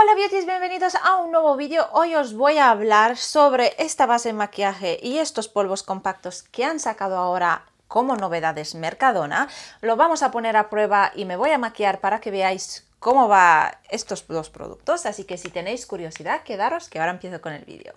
Hola beauties, bienvenidos a un nuevo vídeo. Hoy os voy a hablar sobre esta base de maquillaje y estos polvos compactos que han sacado ahora como novedades Mercadona. Lo vamos a poner a prueba y me voy a maquillar para que veáis cómo va estos dos productos. Así que si tenéis curiosidad, quedaros que ahora empiezo con el vídeo.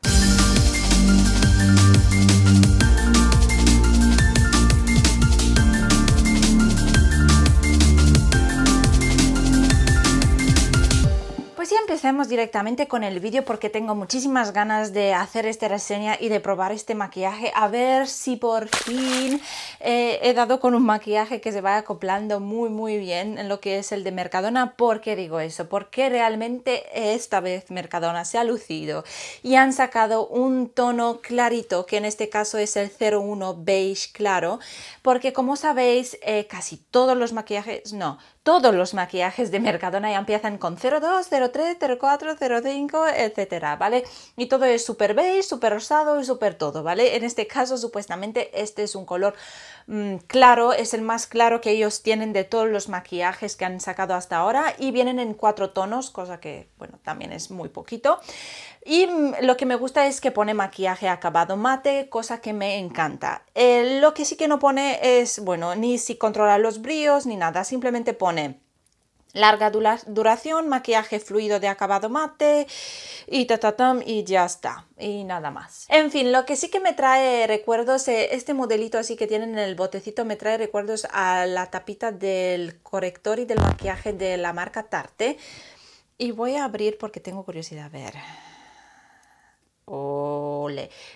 empecemos directamente con el vídeo porque tengo muchísimas ganas de hacer esta reseña y de probar este maquillaje. A ver si por fin eh, he dado con un maquillaje que se va acoplando muy muy bien en lo que es el de Mercadona. ¿Por qué digo eso? Porque realmente esta vez Mercadona se ha lucido y han sacado un tono clarito que en este caso es el 01 beige claro porque como sabéis eh, casi todos los maquillajes, no, todos los maquillajes de Mercadona ya empiezan con 02, 03, 04, 05, etcétera, ¿vale? Y todo es súper beige, súper rosado y súper todo, ¿vale? En este caso, supuestamente, este es un color mm, claro, es el más claro que ellos tienen de todos los maquillajes que han sacado hasta ahora y vienen en cuatro tonos, cosa que, bueno, también es muy poquito. Y mm, lo que me gusta es que pone maquillaje acabado mate, cosa que me encanta. Eh, lo que sí que no pone es, bueno, ni si controlar los brillos ni nada, simplemente pone pone larga duración, maquillaje fluido de acabado mate y ta, tam, y ya está y nada más. En fin, lo que sí que me trae recuerdos, eh, este modelito así que tienen en el botecito me trae recuerdos a la tapita del corrector y del maquillaje de la marca Tarte y voy a abrir porque tengo curiosidad a ver. Oh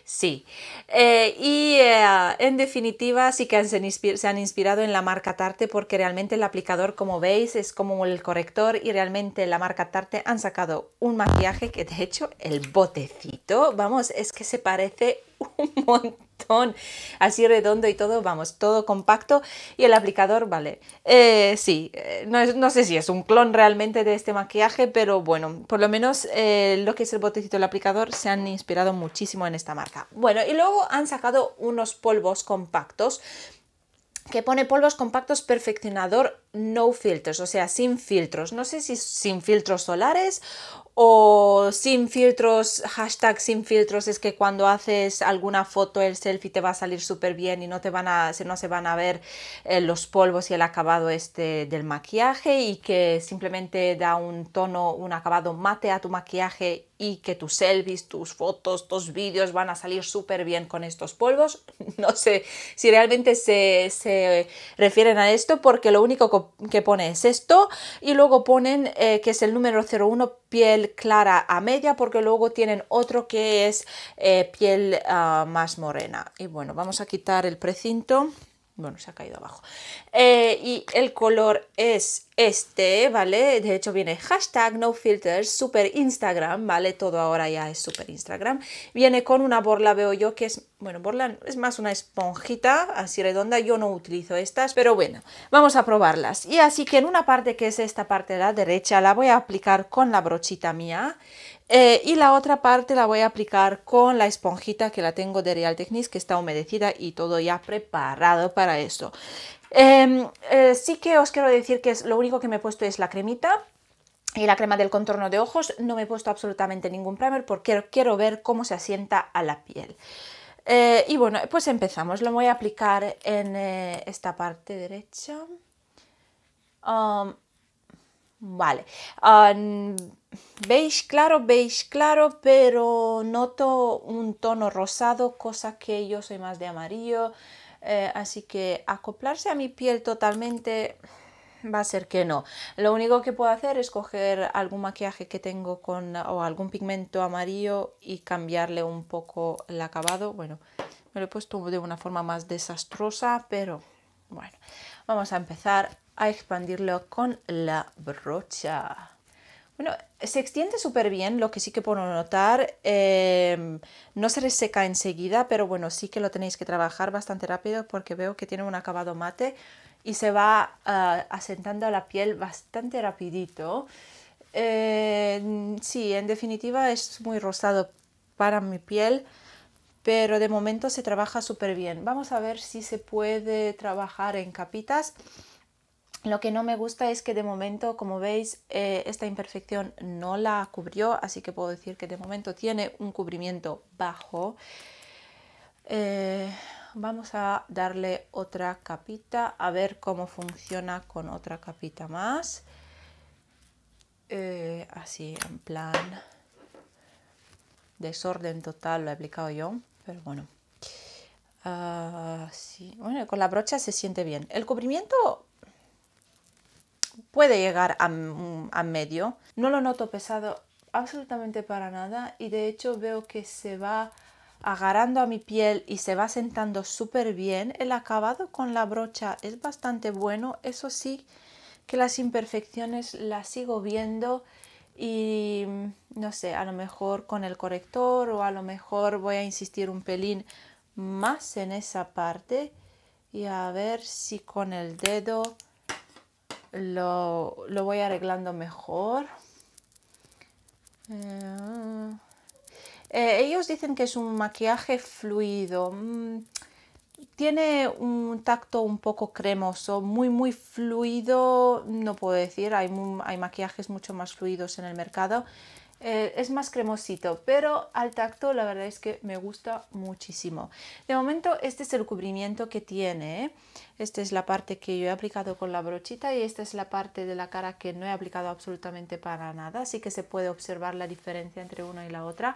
Sí. Eh, y eh, en definitiva sí que se, se han inspirado en la marca Tarte porque realmente el aplicador, como veis, es como el corrector y realmente la marca Tarte han sacado un maquillaje que de hecho el botecito, vamos, es que se parece un montón así redondo y todo, vamos, todo compacto. Y el aplicador, vale, eh, sí, eh, no, es, no, sé si es un clon realmente de este maquillaje, pero bueno, por lo menos eh, lo que es el botecito el aplicador se han inspirado muchísimo en esta marca. Bueno, y luego han sacado unos polvos compactos que pone polvos compactos perfeccionador no filters, o sea, sin filtros. No sé si sin filtros solares o sin filtros, hashtag sin filtros, es que cuando haces alguna foto el selfie te va a salir súper bien y no, te van a, no se van a ver eh, los polvos y el acabado este del maquillaje y que simplemente da un tono, un acabado mate a tu maquillaje y que tus selfies, tus fotos, tus vídeos van a salir súper bien con estos polvos. No sé si realmente se, refieren a esto porque lo único que pone es esto y luego ponen eh, que es el número 01 piel clara a media porque luego tienen otro que es eh, piel ah, más morena. Y bueno, vamos a quitar el precinto bueno, se ha caído abajo. Eh, y el color es este, ¿vale? De hecho viene hashtag no filters, super Instagram, ¿vale? Todo ahora ya es super Instagram. Viene con una borla, veo yo, que es, bueno, borla es más una esponjita así redonda. Yo no utilizo estas, pero bueno, vamos a probarlas. Y así que en una parte que es esta parte de la derecha, la voy a aplicar con la brochita mía. Eh, y la otra parte la voy a aplicar con la esponjita que la tengo de Real Techniques, que está humedecida y todo ya preparado para eso. Em, eh, sí que os quiero decir que lo único que me he puesto es la cremita, y la crema del contorno de ojos. No me he puesto absolutamente ningún primer porque quiero ver cómo se asienta a la piel. Eh, y bueno, pues empezamos. Lo voy a aplicar en esta parte derecha. Um, vale. Um, Veis claro, veis claro, pero noto un tono rosado, cosa que yo soy más de amarillo. Eh, así que acoplarse a mi piel totalmente va a ser que no. Lo único que puedo hacer es coger algún maquillaje que tengo con o algún pigmento amarillo y cambiarle un poco el acabado. Bueno, me lo he puesto de una forma más desastrosa, pero bueno, vamos a empezar a expandirlo con la brocha. Bueno, se extiende súper bien, lo que sí que puedo notar, em, no se reseca enseguida, pero bueno, sí que lo tenéis que trabajar bastante rápido porque veo que tiene un acabado mate y se va ah, asentando a la piel bastante rapidito. Em, sí, en definitiva es muy rosado para mi piel, pero de momento se trabaja súper bien. Vamos a ver si se puede trabajar en capitas. Lo que no me gusta es que de momento, como veis, eh, esta imperfección no la cubrió, así que puedo decir que de momento tiene un cubrimiento bajo. Eh, vamos a darle otra capita, a ver cómo funciona con otra capita más. Eh, así, en plan desorden total lo he aplicado yo, pero bueno. Ah, bueno, con la brocha se siente bien. El cubrimiento puede llegar a, medio. No lo noto pesado absolutamente para nada y de hecho veo que se va agarrando a mi piel y se va sentando súper bien. El acabado con la brocha es bastante bueno, eso sí que las imperfecciones las sigo viendo y no sé, a lo mejor con el corrector o a lo mejor voy a insistir un pelín más en esa parte y a ver si con el dedo lo, voy arreglando mejor. Eh, eh, ellos dicen que es un maquillaje fluido. Mm, tiene un tacto un poco cremoso, muy muy fluido, no puedo decir, hay, hay maquillajes mucho más fluidos en el mercado. Eh, es más cremosito, pero al tacto la verdad es que me gusta muchísimo. De momento este es el cubrimiento que tiene, ¿eh? esta es la parte que yo he aplicado con la brochita y esta es la parte de la cara que no he aplicado absolutamente para nada, así que se puede observar la diferencia entre una y la otra.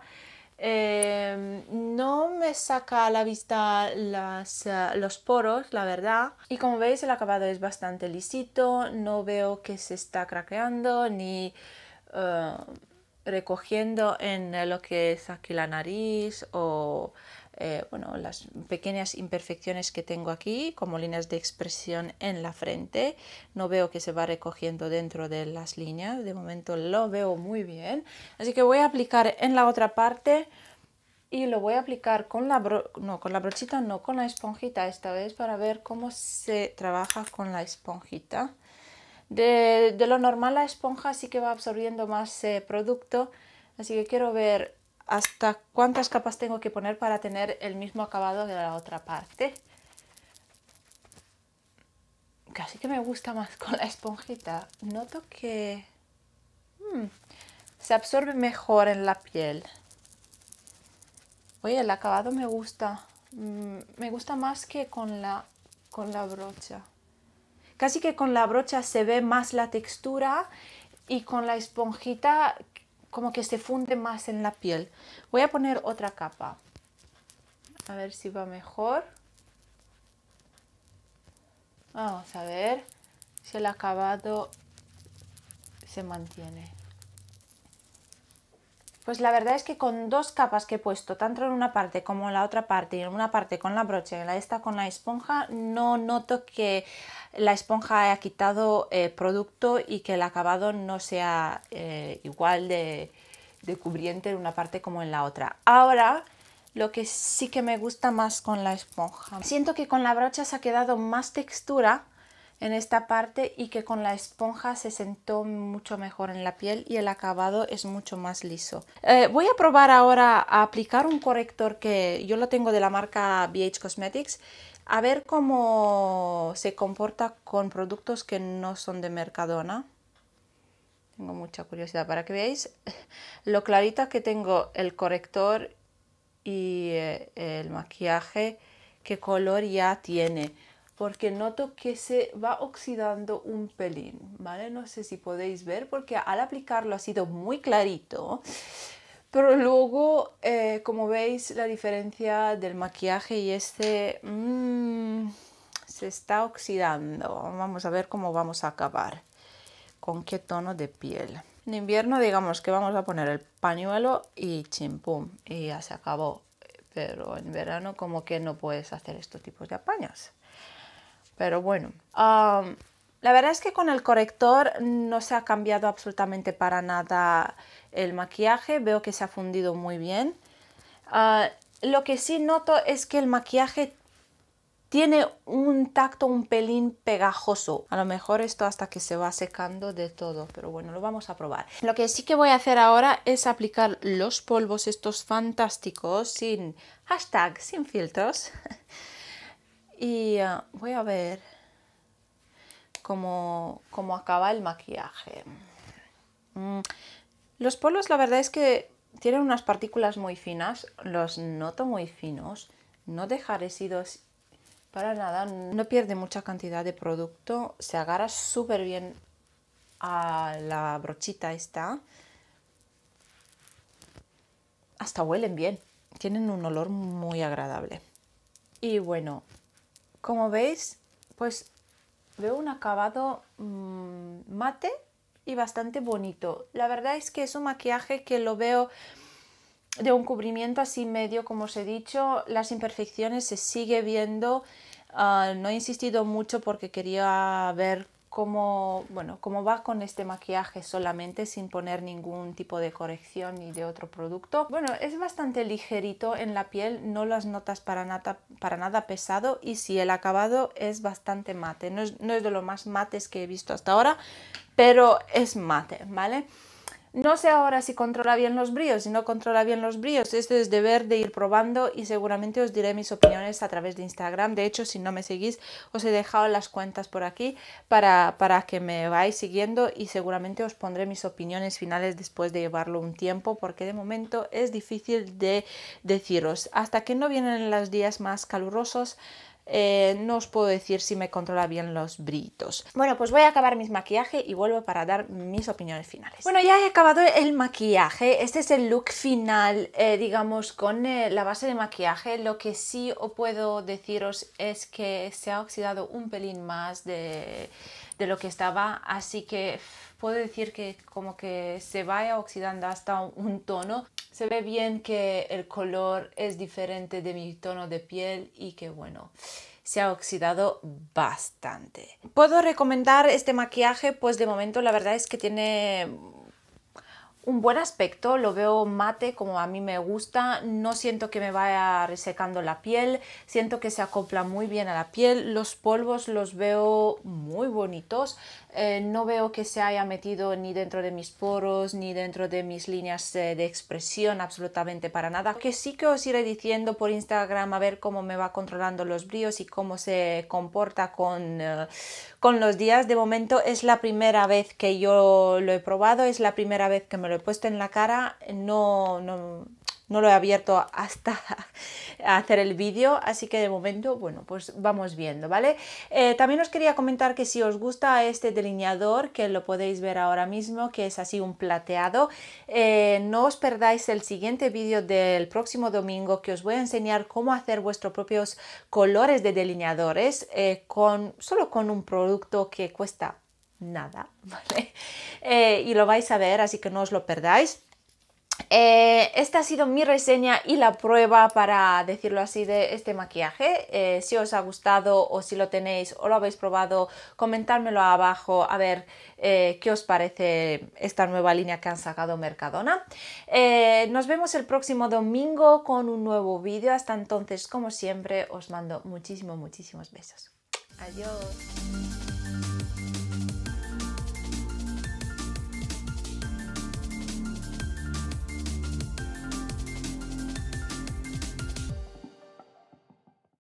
Em, no me saca a la vista eh, los poros, la verdad. Y como veis, el acabado es bastante lisito, no veo que se está craqueando ni recogiendo en lo que es aquí la nariz o eh, bueno, las pequeñas imperfecciones que tengo aquí como líneas de expresión en la frente. No veo que se va recogiendo dentro de las líneas, de momento lo veo muy bien. Así que voy a aplicar en la otra parte y lo voy a aplicar con la, no, con la brochita, no con la esponjita esta vez para ver cómo se trabaja con la esponjita. De, lo normal la esponja sí que va absorbiendo más eh, producto, así que quiero ver hasta cuántas capas tengo que poner para tener el mismo acabado de la otra parte. Casi que me gusta más con la esponjita. Noto que hmm, se absorbe mejor en la piel. Oye, el acabado me gusta. Mm, me gusta más que con la brocha. Casi que con la brocha se ve más la textura y con la esponjita como que se funde más en la piel. Voy a poner otra capa. A ver si va mejor. Vamos a ver si el acabado se mantiene. Pues la verdad es que con dos capas que he puesto, tanto en una parte como en la otra parte, y en una parte con la brocha y en la esta con la esponja, no noto que la esponja haya quitado eh, producto y que el acabado no sea eh, igual de, de cubriente en una parte como en la otra. Ahora lo que sí que me gusta más con la esponja. Siento que con la brocha se ha quedado más textura en esta parte y que con la esponja se sentó mucho mejor en la piel y el acabado es mucho más liso. Eh, voy a probar ahora a aplicar un corrector que yo lo tengo de la marca BH Cosmetics a ver cómo se comporta con productos que no son de Mercadona. Tengo mucha curiosidad para que veáis lo clarita que tengo el corrector y eh, el maquillaje, qué color ya tiene porque noto que se va oxidando un pelín, ¿vale? No sé si podéis ver porque al aplicarlo ha sido muy clarito, pero luego, eh, como veis, la diferencia del maquillaje y este mm, se está oxidando. Vamos a ver cómo vamos a acabar, con qué tono de piel. En invierno digamos que vamos a poner el pañuelo y chimpum y ya se acabó. Pero en verano como que no puedes hacer estos tipos de apañas. Pero bueno, la verdad es que con el corrector no se ha cambiado absolutamente para nada el maquillaje. Veo que se ha fundido muy bien. Ah, lo que sí noto es que el maquillaje tiene un tacto un pelín pegajoso. A lo mejor esto hasta que se va secando de todo, pero bueno, lo vamos a probar. Lo que sí que voy a hacer ahora es aplicar los polvos estos fantásticos sin hashtag, sin filtros. Y ah, voy a ver cómo, acaba el maquillaje. Mm, los polos la verdad es que tienen unas partículas muy finas, los noto muy finos, no deja residuos para nada, no pierde mucha cantidad de producto, se agarra súper bien a la brochita esta, hasta huelen bien, tienen un olor muy agradable. Y bueno, como veis, pues veo un acabado mm, mate y bastante bonito. La verdad es que es un maquillaje que lo veo de un cubrimiento así medio, como os he dicho. Las imperfecciones se sigue viendo. Ah, no he insistido mucho porque quería ver como bueno, va con este maquillaje solamente sin poner ningún tipo de corrección ni de otro producto. Bueno, es bastante ligerito en la piel, no las notas para nada, para nada pesado y si el acabado es bastante mate. No es, no es de los más mates que he visto hasta ahora, pero es mate, ¿vale? No sé ahora si controla bien los bríos, si no controla bien los bríos, esto es deber de ir probando y seguramente os diré mis opiniones a través de Instagram. De hecho, si no me seguís, os he dejado las cuentas por aquí para, para que me vais siguiendo y seguramente os pondré mis opiniones finales después de llevarlo un tiempo, porque de momento es difícil de deciros. Hasta que no vienen los días más calurosos, eh, no os puedo decir si me controla bien los britos Bueno, pues voy a acabar mis maquillaje y vuelvo para dar mis opiniones finales. Bueno, ya he acabado el maquillaje. Este es el look final, eh, digamos, con eh, la base de maquillaje. Lo que sí os puedo deciros es que se ha oxidado un pelín más de de lo que estaba, así que puedo decir que como que se vaya oxidando hasta un tono. Se ve bien que el color es diferente de mi tono de piel y que bueno, se ha oxidado bastante. ¿Puedo recomendar este maquillaje? Pues de momento la verdad es que tiene un buen aspecto, lo veo mate como a mí me gusta, no siento que me vaya resecando la piel, siento que se acopla muy bien a la piel, los polvos los veo muy bonitos, eh, no veo que se haya metido ni dentro de mis poros ni dentro de mis líneas eh, de expresión absolutamente para nada, que sí que os iré diciendo por Instagram a ver cómo me va controlando los bríos y cómo se comporta con, eh, con los días, de momento es la primera vez que yo lo he probado, es la primera vez que me lo puesto en la cara no, no, no lo he abierto hasta hacer el vídeo, así que de momento, bueno, pues vamos viendo, ¿vale? Eh, también os quería comentar que si os gusta este delineador, que lo podéis ver ahora mismo, que es así un plateado, eh, no os perdáis el siguiente vídeo del próximo domingo que os voy a enseñar cómo hacer vuestros propios colores de delineadores eh, con, solo con un producto que cuesta nada, ¿vale? Eh, y lo vais a ver, así que no os lo perdáis. Eh, esta ha sido mi reseña y la prueba para decirlo así de este maquillaje. Eh, si os ha gustado o si lo tenéis o lo habéis probado, comentármelo abajo a ver qué os parece esta nueva línea que han sacado Mercadona. nos vemos el próximo domingo con un nuevo vídeo. Hasta entonces, como siempre, os mando muchísimos, muchísimos besos. Adiós.